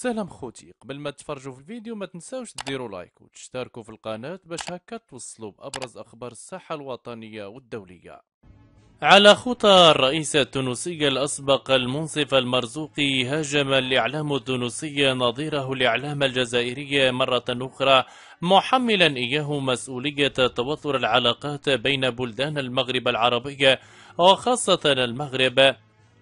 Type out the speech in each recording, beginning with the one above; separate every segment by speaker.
Speaker 1: سلام خوتي قبل ما تفرجوا في الفيديو ما تنساوش تديروا لايك وتشتركوا في القناة باش هكا توصلوا بأبرز أخبار الساحة الوطنية والدولية على خطى الرئيس التونسي الأسبق المنصف المرزوقي هاجم الإعلام التونسي نظيره الإعلام الجزائري مرة أخرى محملا إياه مسؤولية توتر العلاقات بين بلدان المغرب العربية وخاصة المغرب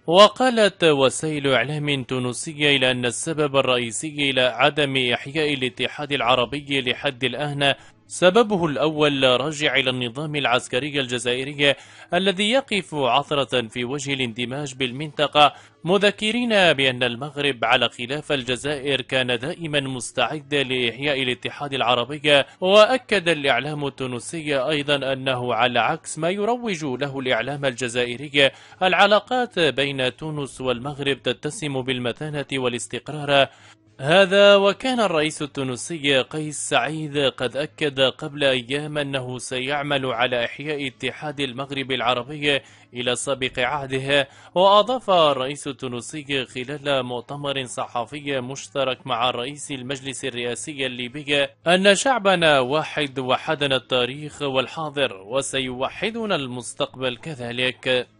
Speaker 1: وقالت وسائل إعلام تونسية إلى أن السبب الرئيسي إلى عدم إحياء الاتحاد العربي لحد الآن سببه الأول راجع إلى النظام العسكري الجزائري الذي يقف عثرة في وجه الاندماج بالمنطقة مذكرين بأن المغرب على خلاف الجزائر كان دائما مستعدا لإحياء الاتحاد العربي وأكد الإعلام التونسي أيضا أنه على عكس ما يروج له الإعلام الجزائري العلاقات بين تونس والمغرب تتسم بالمتانة والاستقرار هذا وكان الرئيس التونسي قيس سعيد قد أكد قبل أيام أنه سيعمل على إحياء اتحاد المغرب العربي إلى سابق عهده وأضاف الرئيس التونسي خلال مؤتمر صحفي مشترك مع رئيس المجلس الرئاسي الليبي أن شعبنا واحد وحدنا التاريخ والحاضر وسيوحدنا المستقبل كذلك